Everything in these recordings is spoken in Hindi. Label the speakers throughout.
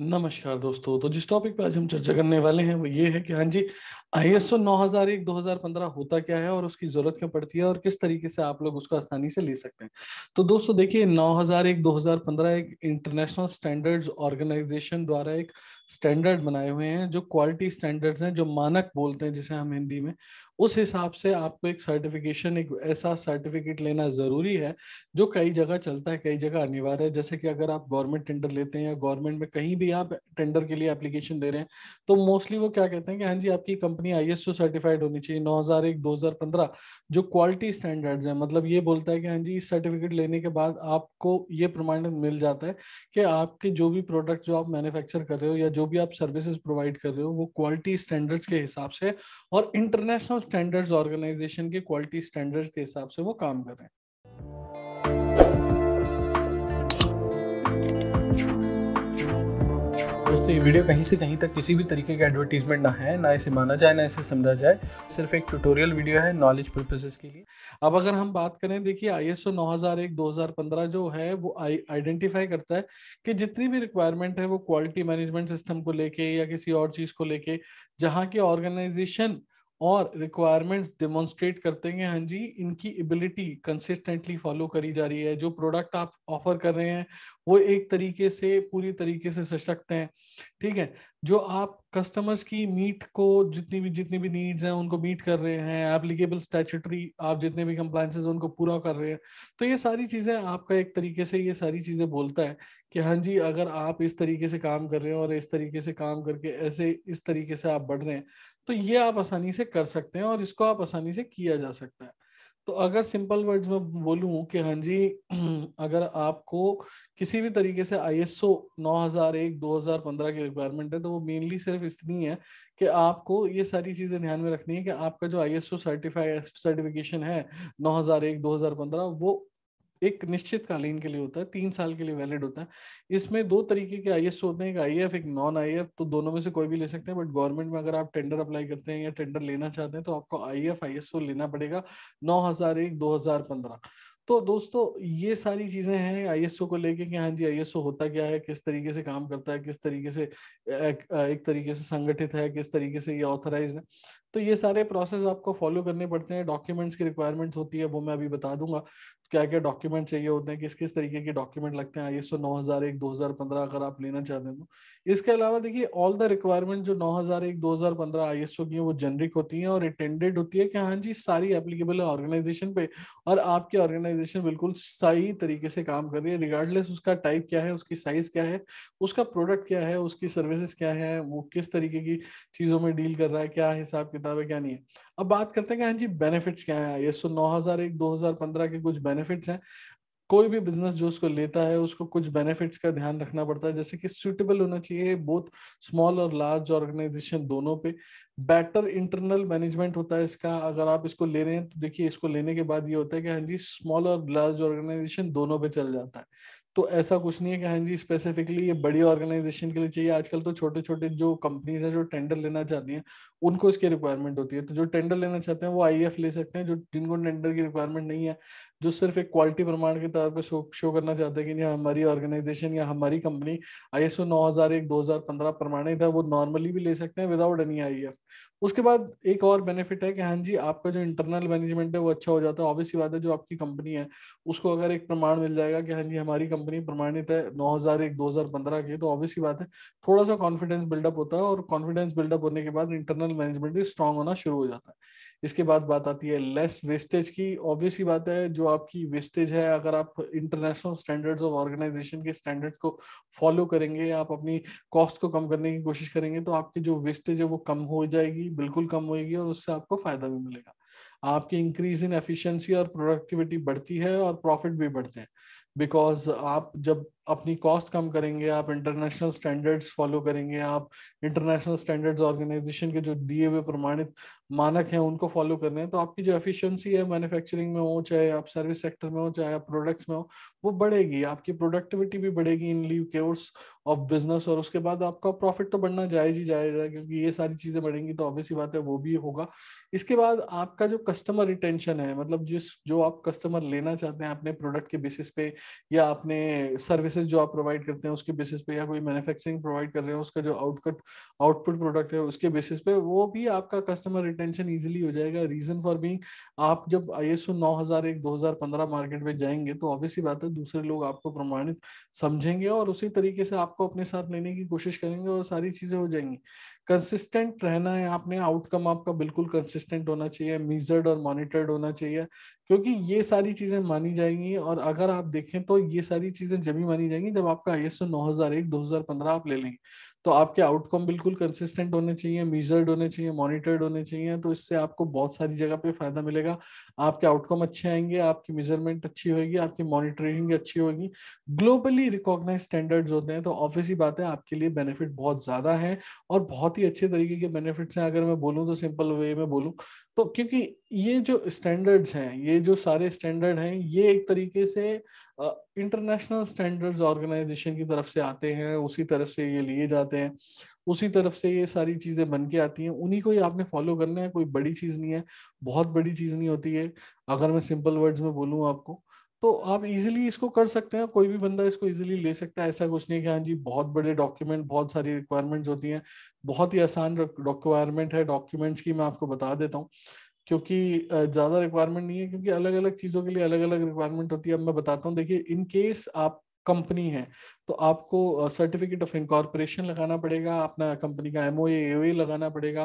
Speaker 1: नमस्कार दोस्तों तो जिस टॉपिक पर आज हम चर्चा करने वाले हैं वो ये है कि हाँ जी आई एस ओ नौ हजार एक दो हजार पंद्रह होता क्या है और उसकी जरूरत क्या पड़ती है और किस तरीके से आप लोग उसको आसानी से ले सकते हैं तो दोस्तों देखिए नौ हजार एक दो हजार पंद्रह एक इंटरनेशनल स्टैंडर्ड्स ऑर्गेनाइजेशन द्वारा एक स्टैंडर्ड बनाए हुए हैं जो क्वालिटी स्टैंडर्ड्स हैं जो मानक बोलते हैं जिसे हम हिंदी में उस हिसाब से आपको एक सर्टिफिकेशन एक ऐसा सर्टिफिकेट लेना ज़रूरी है जो कई जगह चलता है कई जगह अनिवार्य है जैसे कि अगर आप गवर्नमेंट टेंडर लेते हैं या गवर्नमेंट में कहीं भी आप टेंडर के लिए एप्लीकेशन दे रहे हैं तो मोस्टली वो क्या कहते हैं कि हाँ जी आपकी कंपनी आई सर्टिफाइड होनी चाहिए नौ हज़ार एक दो हज़ार पंद्रह जो क्वालिटी स्टैंडर्ड है मतलब ये बोलता है कि हाँ जी इस सर्टिफिकेट लेने के बाद आपको ये प्रमाणन मिल जाता है कि आपके जो भी प्रोडक्ट जो आप मैन्युफैक्चर कर रहे हो या जो भी आप सर्विसेज प्रोवाइड कर रहे हो वो क्वालिटी स्टैंडर्ड्स के हिसाब से और इंटरनेशनल स्टैंडर्ड्स ऑर्गेनाइजेशन के क्वालिटी स्टैंडर्ड्स के हिसाब से वो काम कर रहे हैं तो ये वीडियो कहीं से कहीं तक किसी भी तरीके का एडवर्टीजमेंट ना है ना इसे माना जाए ना इसे समझा जाए सिर्फ एक ट्यूटोरियल वीडियो है नॉलेज पर्पसेस के लिए अब अगर हम बात करें देखिए आई एस ओ जो है वो आइडेंटिफाई करता है कि जितनी भी रिक्वायरमेंट है वो क्वालिटी मैनेजमेंट सिस्टम को लेके या किसी और चीज को लेके जहाँ के ऑर्गेनाइजेशन और रिक्वायरमेंट्स डेमोन्स्ट्रेट करते हैं हाँ जी इनकी एबिलिटी कंसिस्टेंटली फॉलो करी जा रही है जो प्रोडक्ट आप ऑफर कर रहे हैं वो एक तरीके से पूरी तरीके से सशक्त हैं ठीक है जो आप कस्टमर्स की मीट को जितनी भी जितनी भी नीड्स हैं उनको मीट कर रहे हैं एप्लीकेबल स्टैचुटरी आप जितने भी कंप्लाइंसेज उनको पूरा कर रहे हैं तो ये सारी चीज़ें आपका एक तरीके से ये सारी चीज़ें बोलता है कि हाँ जी अगर आप इस तरीके से काम कर रहे हैं और इस तरीके से काम करके ऐसे इस तरीके से आप बढ़ रहे हैं तो ये आप आसानी से कर सकते हैं और इसको आप आसानी से किया जा सकता है तो अगर सिंपल वर्ड्स में बोलूं कि हाँ जी अगर आपको किसी भी तरीके से आई एस ओ नौ हजार एक दो हजार पंद्रह की रिक्वायरमेंट है तो वो मेनली सिर्फ इतनी है कि आपको ये सारी चीज़ें ध्यान में रखनी है कि आपका जो I S O certify certification है नौ हजार एक दो हजार पंद्रह वो एक निश्चित कालीन के लिए होता है तीन साल के लिए वैलिड होता है इसमें दो तरीके के आई होते हैं एक आई एक नॉन आई तो दोनों में से कोई भी ले सकते हैं बट गवर्नमेंट में अगर आप टेंडर अप्लाई करते हैं या टेंडर लेना चाहते हैं तो आपको आई एफ लेना पड़ेगा नौ हजार एक दो हजार पंद्रह तो दोस्तों ये सारी चीजें हैं आईएसओ को लेके कि हाँ जी आईएसओ होता क्या है किस तरीके से काम करता है किस तरीके से एक, एक तरीके से संगठित है किस तरीके से ये ऑथराइज है तो ये सारे प्रोसेस आपको फॉलो करने पड़ते हैं डॉक्यूमेंट्स की रिक्वायरमेंट होती है वो मैं अभी बता दूंगा क्या क्या डॉक्यूमेंट चाहिए होते हैं किस किस तरीके के डॉक्यूमेंट लगते हैं आई एस नौ हजार एक दो हजार पंद्रह अगर आप लेना चाहते हैं तो इसके अलावा देखिए ऑल द रिक्वायरमेंट जो नौ हजार एक दो हजार पंद्रह आई एस की है वो जेनरिक होती है और अटेंडेड होती है कि हाँ जी सारी एप्लीकेबल है ऑर्गेनाइजेशन पे और आपकी ऑर्गेनाइजेशन बिल्कुल सही तरीके से काम कर रही है रिगार्डलेस उसका टाइप क्या है उसकी साइज क्या है उसका प्रोडक्ट क्या है उसकी सर्विसेज क्या है वो किस तरीके की चीजों में डील कर रहा है क्या हिसाब किताब है क्या नहीं है अब बात करते हैं कि हाँ जी बेनिफिट्स क्या है आई एस नौ हजार एक दो हजार पंद्रह के कुछ बेनिफिट बेनिफिट्स हैं कोई भी बिजनेस जो उसको लेता है उसको कुछ बेनिफिट्स का ध्यान रखना पड़ता है जैसे कि सुटेबल होना चाहिए बोथ स्मॉल और लार्ज ऑर्गेनाइजेशन दोनों पे बेटर इंटरनल मैनेजमेंट होता है इसका अगर आप इसको ले रहे हैं तो देखिए इसको लेने के बाद ये होता है कि हाँ जी स्मॉल और लार्ज ऑर्गेनाइजेशन दोनों पे चल जाता है तो ऐसा कुछ नहीं है कि हाँ जी स्पेसिफिकली ये बड़ी ऑर्गेनाइजेशन के लिए चाहिए आजकल तो छोटे छोटे जो कंपनीज हैं जो टेंडर लेना चाहती हैं उनको इसकी रिक्वायरमेंट होती है तो जो टेंडर लेना चाहते हैं वो आई e ले सकते हैं जो जिनको टेंडर की रिक्वायरमेंट नहीं है जो सिर्फ एक क्वालिटी प्रमाण के तौर पर शो, शो करना चाहते हैं कि नहीं हाँ, हमारी ऑर्गेनाइजेशन या हमारी कंपनी आई एस ओ नौ हजार एक दो हजार पंद्रह प्रमाणित है वो नॉर्मली भी ले सकते हैं विदाउट एनी आई एफ उसके बाद एक और बेनिफिट है कि हाँ जी आपका जो इंटरनल मैनेजमेंट है वो अच्छा हो जाता है ऑब्वियस बात है जो आपकी कंपनी है उसको अगर एक प्रमाण मिल जाएगा कि हाँ जी हमारी कंपनी प्रमाणित है नौ हजार एक दो हजार पंद्रह की तो ऑब्वियसली बात है थोड़ा सा कॉन्फिडेंस बिल्डअप होता है और कॉन्फिडेंस बिल्डअप होने के बाद इंटरनल मैनेजमेंट भी स्ट्रांग होना शुरू हो जाता है इसके बाद बात आती है लेस वेस्टेज की ही बात है जो आपकी वेस्टेज है अगर आप इंटरनेशनल स्टैंडर्ड्स ऑफ ऑर्गेनाइजेशन के स्टैंडर्ड्स को फॉलो करेंगे आप अपनी कॉस्ट को कम करने की कोशिश करेंगे तो आपकी जो वेस्टेज है वो कम हो जाएगी बिल्कुल कम होगी और उससे आपको फायदा भी मिलेगा आपकी इंक्रीज इन एफिशिएंसी और प्रोडक्टिविटी बढ़ती है और प्रॉफिट भी बढ़ते हैं बिकॉज आप जब अपनी कॉस्ट कम करेंगे आप इंटरनेशनल स्टैंडर्ड्स फॉलो करेंगे आप इंटरनेशनल स्टैंडर्ड्स ऑर्गेनाइजेशन के जो दिए हुए प्रमाणित मानक हैं उनको फॉलो कर रहे हैं तो आपकी जो एफिशिएंसी है मैन्युफैक्चरिंग में हो चाहे आप सर्विस सेक्टर में हो चाहे आप प्रोडक्ट्स में हो वो बढ़ेगी आपकी प्रोडक्टिविटी भी बढ़ेगी in leave cares of business और उसके बाद आपका प्रॉफिट तो बढ़ना जायज ही जायज क्योंकि ये सारी चीज़ें बढ़ेंगी तो ही बात है वो भी होगा इसके बाद आपका जो कस्टमर रिटेंशन है मतलब जिस जो आप कस्टमर लेना चाहते हैं अपने प्रोडक्ट के बेसिस पे या अपने सर्विस सर्विसेज जो आप प्रोवाइड करते हैं उसके बेसिस पे या कोई मैन्युफैक्चरिंग प्रोवाइड कर रहे हैं उसका जो आउटकट आउटपुट प्रोडक्ट है उसके बेसिस पे वो भी आपका कस्टमर रिटेंशन इजीली हो जाएगा रीजन फॉर बीइंग आप जब आई एस ओ नौ हजार एक दो हजार पंद्रह मार्केट में जाएंगे तो ऑब्वियसली बात है दूसरे लोग आपको प्रमाणित समझेंगे और उसी तरीके से आपको अपने साथ लेने की कोशिश करेंगे और सारी चीजें हो जाएंगी कंसिस्टेंट रहना है आपने आउटकम आपका बिल्कुल कंसिस्टेंट होना चाहिए मीजर्ड और मॉनिटर्ड होना चाहिए क्योंकि ये सारी चीजें मानी जाएंगी और अगर आप देखें तो ये सारी चीजें जब मानी जाएंगी जब आपका आई एस ओ नौ हजार एक दो हजार पंद्रह आप ले लेंगे तो आपके आउटकम बिल्कुल कंसिस्टेंट होने चाहिए मीजर्ड होने चाहिए मॉनिटर्ड होने चाहिए तो इससे आपको बहुत सारी जगह पे फायदा मिलेगा आपके आउटकम अच्छे आएंगे आपकी मेजरमेंट अच्छी होगी आपकी मॉनिटरिंग अच्छी होगी ग्लोबली रिकॉग्नाइज स्टैंडर्ड्स होते हैं तो ही बात है आपके लिए बेनिफिट बहुत ज़्यादा है और बहुत ही अच्छे तरीके के बेनिफिट्स हैं अगर मैं बोलूँ तो सिंपल वे में बोलूँ तो क्योंकि ये जो स्टैंडर्ड्स हैं ये जो सारे स्टैंडर्ड हैं ये एक तरीके से इंटरनेशनल स्टैंडर्ड्स ऑर्गेनाइजेशन की तरफ से आते हैं उसी तरफ से ये लिए जाते जाते हैं उसी तरफ से ये सारी चीज़ें बन के आती हैं उन्हीं को ही आपने फॉलो करना है कोई बड़ी चीज़ नहीं है बहुत बड़ी चीज़ नहीं होती है अगर मैं सिंपल वर्ड्स में बोलूँ आपको तो आप इजीली इसको कर सकते हैं कोई भी बंदा इसको इजीली ले सकता है ऐसा कुछ नहीं कि हाँ जी बहुत बड़े डॉक्यूमेंट बहुत सारी रिक्वायरमेंट्स होती हैं बहुत ही आसान रिक्वायरमेंट है डॉक्यूमेंट्स की मैं आपको बता देता हूँ क्योंकि ज़्यादा रिक्वायरमेंट नहीं है क्योंकि अलग अलग चीज़ों के लिए अलग अलग रिक्वायरमेंट होती है अब मैं बताता हूँ देखिए इन केस आप कंपनी है तो आपको सर्टिफिकेट ऑफ इनकॉर्पोरेशन लगाना पड़ेगा अपना कंपनी का एम ओ लगाना पड़ेगा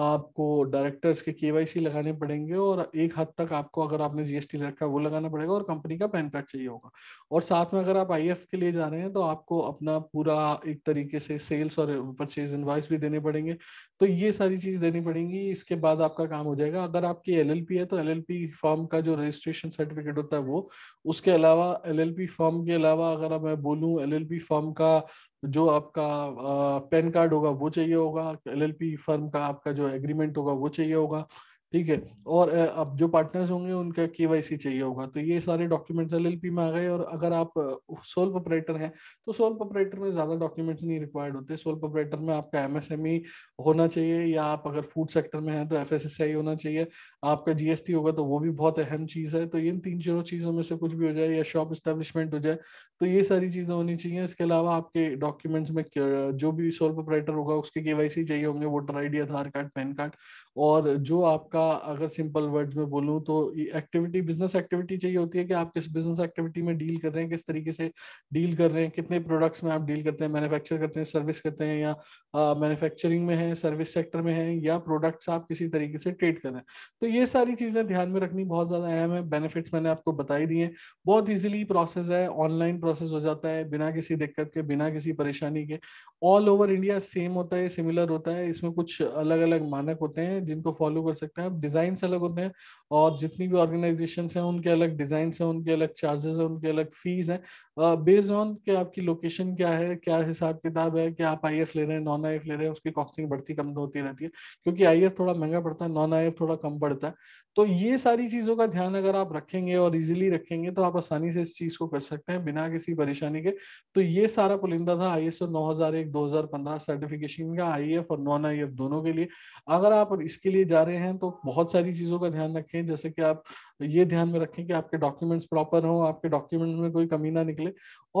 Speaker 1: आपको डायरेक्टर्स के के लगाने पड़ेंगे और एक हद तक आपको अगर आपने जीएसटी रखा वो लगाना पड़ेगा और कंपनी का पैन कार्ड चाहिए होगा और साथ में अगर आप आई के लिए जा रहे हैं तो आपको अपना पूरा एक तरीके से सेल्स और परचेज इन्वाइस भी देने पड़ेंगे तो ये सारी चीज देनी पड़ेगी इसके बाद आपका काम हो जाएगा अगर आपकी एल है तो एल फॉर्म का जो रजिस्ट्रेशन सर्टिफिकेट होता है वो उसके अलावा एल फॉर्म के अलावा अगर मैं बोलूं एलएलपी फर्म का जो आपका पैन कार्ड होगा वो चाहिए होगा एलएलपी फर्म का आपका जो एग्रीमेंट होगा वो चाहिए होगा ठीक है और अब जो पार्टनर्स होंगे उनका के चाहिए होगा तो ये सारे डॉक्यूमेंट्स एल में आ गए और अगर आप सोल प्रोपरेटर हैं तो सोल प्रोपरेटर में ज्यादा डॉक्यूमेंट्स नहीं रिक्वायर्ड होते सोल प्रोपरेटर में आपका एमएसएमई e होना चाहिए या आप अगर फूड सेक्टर में हैं तो एफ होना चाहिए आपका जीएसटी होगा तो वो भी बहुत अहम चीज है तो इन तीन चारों चीजों में से कुछ भी हो जाए या शॉप स्टेब्लिशमेंट हो जाए तो ये सारी चीजें होनी चाहिए इसके अलावा आपके डॉक्यूमेंट्स में जो भी सोल प्रोपरेटर होगा उसके के चाहिए होंगे voter I Aadhaar card PAN card और जो आपका आपका अगर सिंपल वर्ड्स में बोलूँ तो एक्टिविटी बिजनेस एक्टिविटी चाहिए होती है कि आप किस बिजनेस एक्टिविटी में डील कर रहे हैं किस तरीके से डील कर रहे हैं कितने प्रोडक्ट्स में आप डील करते हैं मैन्युफैक्चर करते हैं सर्विस करते हैं या मैन्युफैक्चरिंग में है सर्विस सेक्टर में है या प्रोडक्ट्स आप किसी तरीके से ट्रेड कर रहे हैं तो ये सारी चीज़ें ध्यान में रखनी बहुत ज़्यादा अहम है बेनिफिट्स मैंने आपको बताई दी है बहुत ईजिली प्रोसेस है ऑनलाइन प्रोसेस हो जाता है बिना किसी दिक्कत के बिना किसी परेशानी के ऑल ओवर इंडिया सेम होता है सिमिलर होता है इसमें कुछ अलग अलग मानक होते हैं जिनको फॉलो कर सकते हैं हैं डिजाइन अलग होते हैं और जितनी भी ऑर्गेनाइजेशन हैं उनके अलग डिजाइन हैं उनके अलग चार्जेस हैं उनके अलग फीस हैं बेस्ड ऑन कि आपकी लोकेशन क्या है क्या हिसाब किताब है कि आप आई ले रहे हैं नॉन आई ले रहे हैं उसकी कॉस्टिंग बढ़ती कम होती रहती है क्योंकि आई थोड़ा महंगा पड़ता है नॉन आई थोड़ा कम पड़ता है तो ये सारी चीज़ों का ध्यान अगर आप रखेंगे और इजिली रखेंगे तो आप आसानी से इस चीज़ को कर सकते हैं बिना किसी परेशानी के तो ये सारा पुलिंदा था आई एस नौ हजार एक दो हजार पंद्रह सर्टिफिकेशन का आई एफ और नॉन आई एफ दोनों के लिए अगर आप इसके लिए जा रहे हैं तो बहुत सारी चीज़ों का ध्यान रखें जैसे कि आप ये ध्यान में रखें कि आपके डॉक्यूमेंट्स प्रॉपर हों आपके डॉक्यूमेंट में कोई कमी ना निकले लें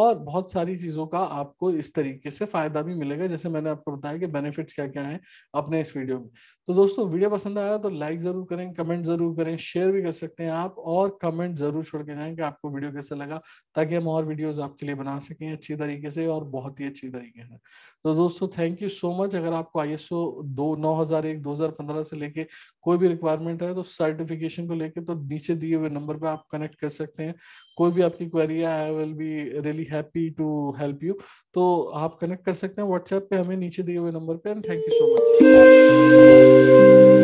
Speaker 1: और बहुत सारी चीज़ों का आपको इस तरीके से फ़ायदा भी मिलेगा जैसे मैंने आपको बताया कि बेनिफिट्स क्या क्या हैं अपने इस वीडियो में तो दोस्तों वीडियो पसंद आया तो लाइक ज़रूर करें कमेंट ज़रूर करें शेयर भी कर सकते हैं आप और कमेंट ज़रूर छोड़ के जाएँ कि आपको वीडियो कैसा लगा ताकि हम और वीडियोज़ आपके लिए बना सकें अच्छी तरीके से और बहुत ही अच्छी तरीके से तो दोस्तों थैंक यू सो मच अगर आपको आई एस ओ दो नौ हज़ार एक दो हज़ार पंद्रह से लेके कोई भी रिक्वायरमेंट है तो सर्टिफिकेशन को लेके तो नीचे दिए हुए नंबर पर आप कनेक्ट कर सकते हैं कोई भी आपकी क्वेरी है I will be really happy to help you तो आप कनेक्ट कर सकते हैं व्हाट्सएप पे हमें नीचे दिए हुए नंबर पे and thank you so much